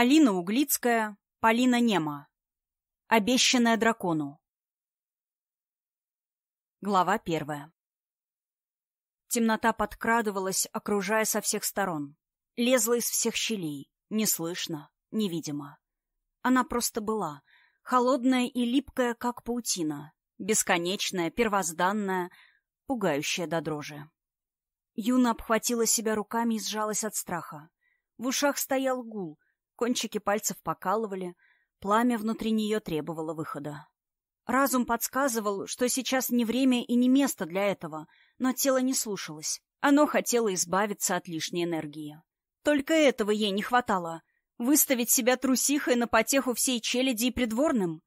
Алина Углицкая, Полина Нема. Обещанная дракону. Глава первая. Темнота подкрадывалась, окружая со всех сторон. Лезла из всех щелей. Неслышно, невидимо. Она просто была. Холодная и липкая, как паутина. Бесконечная, первозданная, пугающая до дрожи. Юна обхватила себя руками и сжалась от страха. В ушах стоял гул, Кончики пальцев покалывали, пламя внутри нее требовало выхода. Разум подсказывал, что сейчас не время и не место для этого, но тело не слушалось. Оно хотело избавиться от лишней энергии. Только этого ей не хватало. Выставить себя трусихой на потеху всей челяди и придворным?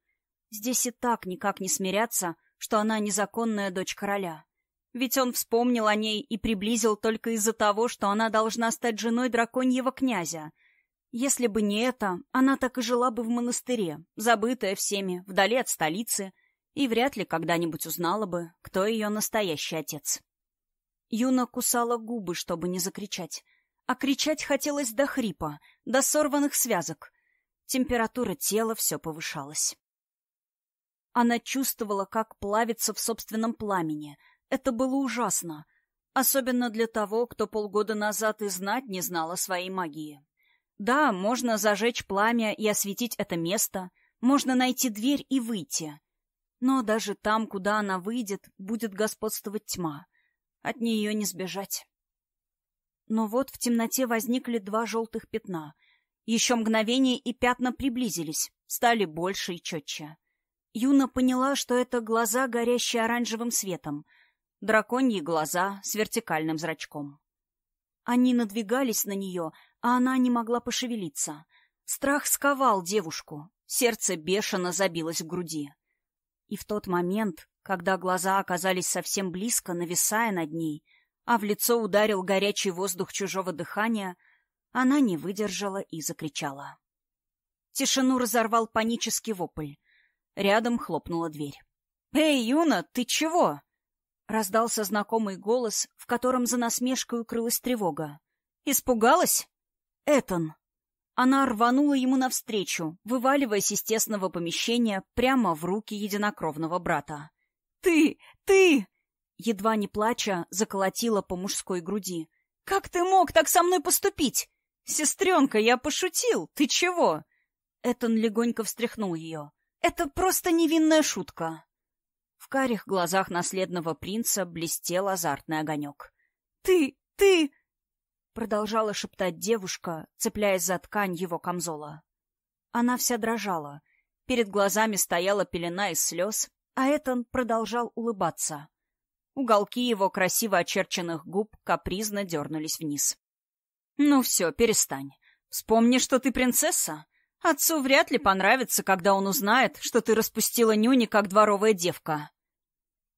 Здесь и так никак не смиряться, что она незаконная дочь короля. Ведь он вспомнил о ней и приблизил только из-за того, что она должна стать женой драконьего князя, если бы не это, она так и жила бы в монастыре, забытая всеми, вдали от столицы, и вряд ли когда-нибудь узнала бы, кто ее настоящий отец. Юна кусала губы, чтобы не закричать. А кричать хотелось до хрипа, до сорванных связок. Температура тела все повышалась. Она чувствовала, как плавится в собственном пламени. Это было ужасно. Особенно для того, кто полгода назад и знать не знал о своей магии. Да, можно зажечь пламя и осветить это место, можно найти дверь и выйти. Но даже там, куда она выйдет, будет господствовать тьма. От нее не сбежать. Но вот в темноте возникли два желтых пятна. Еще мгновение, и пятна приблизились, стали больше и четче. Юна поняла, что это глаза, горящие оранжевым светом, драконьи глаза с вертикальным зрачком. Они надвигались на нее, а она не могла пошевелиться. Страх сковал девушку, сердце бешено забилось в груди. И в тот момент, когда глаза оказались совсем близко, нависая над ней, а в лицо ударил горячий воздух чужого дыхания, она не выдержала и закричала. Тишину разорвал панический вопль. Рядом хлопнула дверь. «Эй, Юна, ты чего?» Раздался знакомый голос, в котором за насмешкой укрылась тревога. «Испугалась?» Этан, Она рванула ему навстречу, вываливаясь из тесного помещения прямо в руки единокровного брата. «Ты! Ты!» Едва не плача, заколотила по мужской груди. «Как ты мог так со мной поступить?» «Сестренка, я пошутил! Ты чего?» Этан легонько встряхнул ее. «Это просто невинная шутка!» В карих глазах наследного принца блестел азартный огонек. «Ты! Ты!» Продолжала шептать девушка, цепляясь за ткань его камзола. Она вся дрожала. Перед глазами стояла пелена из слез, а Этан продолжал улыбаться. Уголки его красиво очерченных губ капризно дернулись вниз. «Ну все, перестань. Вспомни, что ты принцесса. Отцу вряд ли понравится, когда он узнает, что ты распустила нюни, как дворовая девка».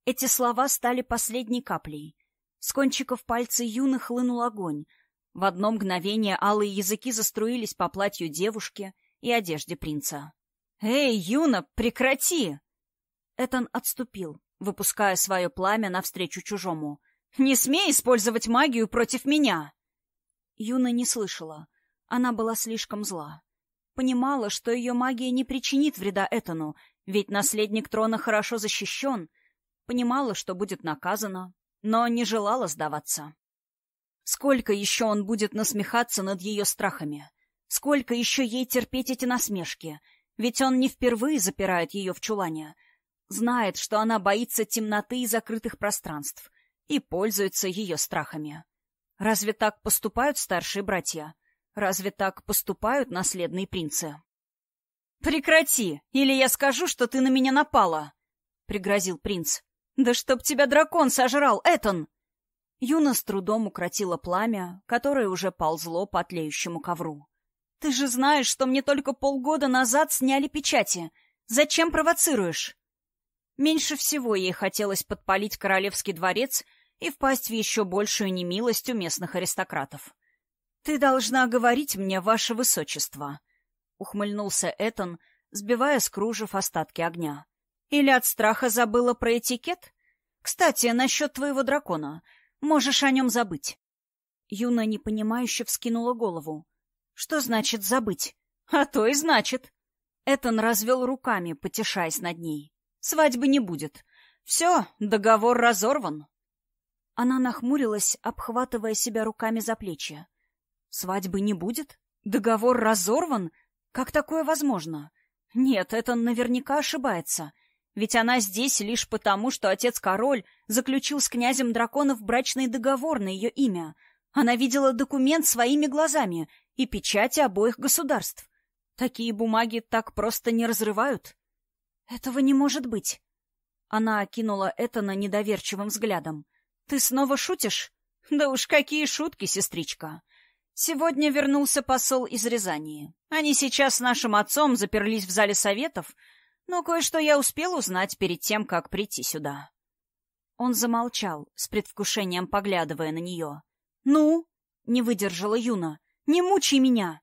Эти слова стали последней каплей. С кончиков пальца юны хлынул огонь, в одно мгновение алые языки заструились по платью девушки и одежде принца. «Эй, Юна, прекрати!» Этан отступил, выпуская свое пламя навстречу чужому. «Не смей использовать магию против меня!» Юна не слышала. Она была слишком зла. Понимала, что ее магия не причинит вреда Этану, ведь наследник трона хорошо защищен. Понимала, что будет наказана, но не желала сдаваться. Сколько еще он будет насмехаться над ее страхами? Сколько еще ей терпеть эти насмешки? Ведь он не впервые запирает ее в чулане. Знает, что она боится темноты и закрытых пространств, и пользуется ее страхами. Разве так поступают старшие братья? Разве так поступают наследные принцы? «Прекрати, или я скажу, что ты на меня напала!» — пригрозил принц. «Да чтоб тебя дракон сожрал, Этон!» Юна с трудом укротила пламя, которое уже ползло по тлеющему ковру. «Ты же знаешь, что мне только полгода назад сняли печати. Зачем провоцируешь?» Меньше всего ей хотелось подпалить королевский дворец и впасть в еще большую немилость у местных аристократов. «Ты должна говорить мне, ваше высочество», — ухмыльнулся Этан, сбивая с кружев остатки огня. «Или от страха забыла про этикет? Кстати, насчет твоего дракона. Можешь о нем забыть. Юна непонимающе вскинула голову. Что значит «забыть»? А то и значит. Этон развел руками, потешаясь над ней. Свадьбы не будет. Все, договор разорван. Она нахмурилась, обхватывая себя руками за плечи. Свадьбы не будет? Договор разорван? Как такое возможно? Нет, Этон наверняка ошибается. Ведь она здесь лишь потому, что отец-король заключил с князем драконов брачный договор на ее имя. Она видела документ своими глазами и печати обоих государств. Такие бумаги так просто не разрывают. Этого не может быть. Она окинула Этана недоверчивым взглядом. «Ты снова шутишь?» «Да уж какие шутки, сестричка!» Сегодня вернулся посол из Рязани. Они сейчас с нашим отцом заперлись в зале советов но кое-что я успел узнать перед тем, как прийти сюда. Он замолчал, с предвкушением поглядывая на нее. «Ну?» — не выдержала Юна. «Не мучай меня!»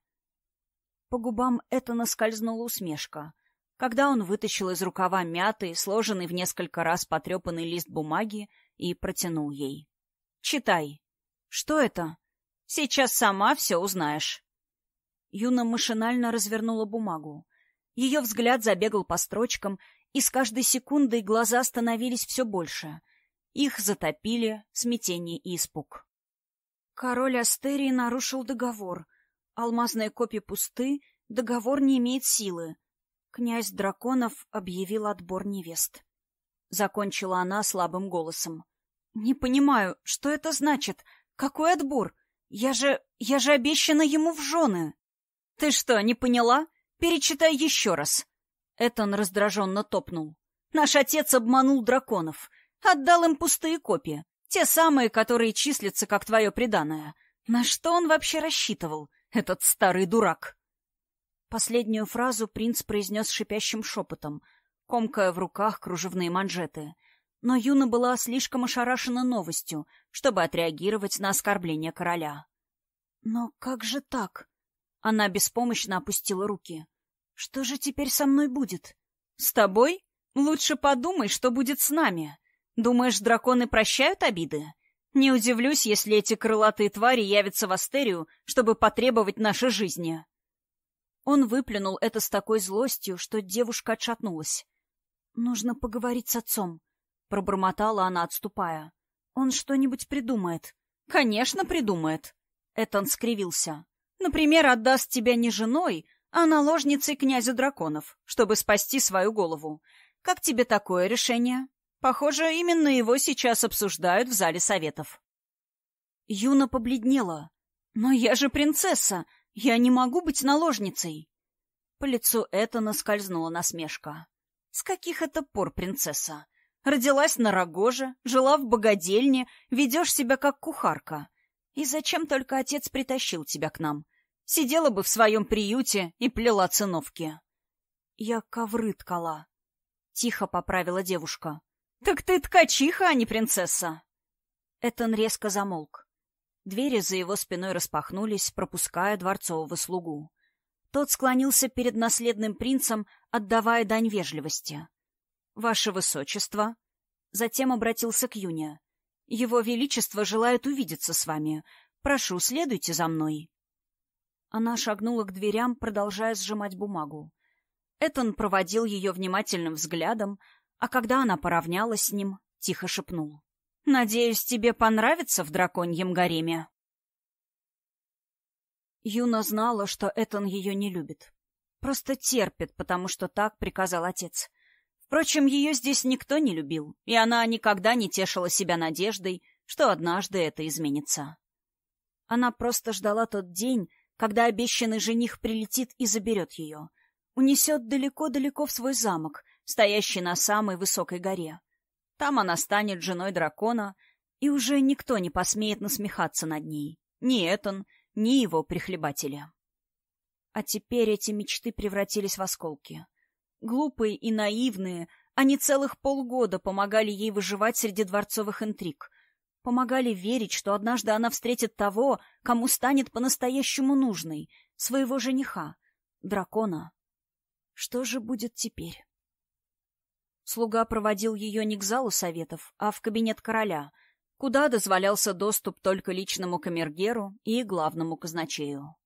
По губам это наскользнула усмешка, когда он вытащил из рукава мятый, сложенный в несколько раз потрепанный лист бумаги и протянул ей. «Читай. Что это? Сейчас сама все узнаешь». Юна машинально развернула бумагу. Ее взгляд забегал по строчкам, и с каждой секундой глаза становились все больше. Их затопили смятение и испуг. Король Астерии нарушил договор. Алмазные копии пусты, договор не имеет силы. Князь Драконов объявил отбор невест. Закончила она слабым голосом. «Не понимаю, что это значит? Какой отбор? Я же... я же обещана ему в жены!» «Ты что, не поняла?» Перечитай еще раз. Этон раздраженно топнул. Наш отец обманул драконов. Отдал им пустые копии. Те самые, которые числятся как твое преданное. На что он вообще рассчитывал, этот старый дурак? Последнюю фразу принц произнес шипящим шепотом, комкая в руках кружевные манжеты. Но Юна была слишком ошарашена новостью, чтобы отреагировать на оскорбление короля. «Но как же так?» Она беспомощно опустила руки. Что же теперь со мной будет? С тобой? Лучше подумай, что будет с нами. Думаешь, драконы прощают обиды? Не удивлюсь, если эти крылатые твари явятся в Астерию, чтобы потребовать наши жизни. Он выплюнул это с такой злостью, что девушка отшатнулась. «Нужно поговорить с отцом», — пробормотала она, отступая. «Он что-нибудь придумает». «Конечно, придумает». Этан скривился. «Например, отдаст тебя не женой, а наложницей князя драконов, чтобы спасти свою голову. Как тебе такое решение? Похоже, именно его сейчас обсуждают в зале советов. Юна побледнела. «Но я же принцесса! Я не могу быть наложницей!» По лицу Этана скользнула насмешка. «С каких это пор принцесса? Родилась на Рогоже, жила в богадельне, ведешь себя как кухарка. И зачем только отец притащил тебя к нам? Сидела бы в своем приюте и плела циновки. Я ковры ткала. Тихо поправила девушка. Так ты ткачиха, а не принцесса. Этон резко замолк. Двери за его спиной распахнулись, пропуская дворцового слугу. Тот склонился перед наследным принцем, отдавая дань вежливости. «Ваше высочество!» Затем обратился к Юне. «Его величество желает увидеться с вами. Прошу, следуйте за мной». Она шагнула к дверям, продолжая сжимать бумагу. Этон проводил ее внимательным взглядом, а когда она поравнялась с ним, тихо шепнул. «Надеюсь, тебе понравится в драконьем гареме?» Юна знала, что Этон ее не любит. Просто терпит, потому что так приказал отец. Впрочем, ее здесь никто не любил, и она никогда не тешила себя надеждой, что однажды это изменится. Она просто ждала тот день, когда обещанный жених прилетит и заберет ее. Унесет далеко-далеко в свой замок, стоящий на самой высокой горе. Там она станет женой дракона, и уже никто не посмеет насмехаться над ней. Ни Этан, ни его прихлебатели. А теперь эти мечты превратились в осколки. Глупые и наивные, они целых полгода помогали ей выживать среди дворцовых интриг — Помогали верить, что однажды она встретит того, кому станет по-настоящему нужной, своего жениха, дракона. Что же будет теперь? Слуга проводил ее не к залу советов, а в кабинет короля, куда дозволялся доступ только личному камергеру и главному казначею.